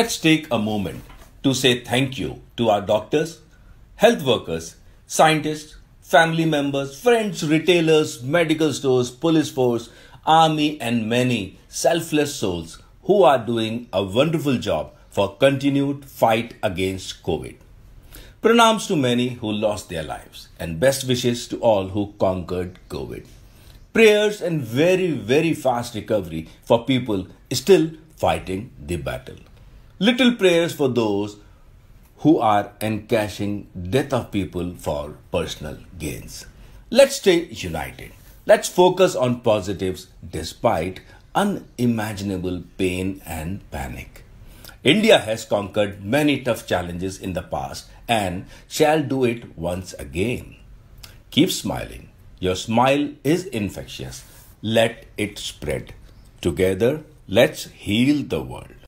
Let's take a moment to say thank you to our doctors, health workers, scientists, family members, friends, retailers, medical stores, police force, army, and many selfless souls who are doing a wonderful job for continued fight against COVID. Pranams to many who lost their lives and best wishes to all who conquered COVID. Prayers and very, very fast recovery for people still fighting the battle. Little prayers for those who are encashing death of people for personal gains. Let's stay united. Let's focus on positives despite unimaginable pain and panic. India has conquered many tough challenges in the past and shall do it once again. Keep smiling. Your smile is infectious. Let it spread. Together, let's heal the world.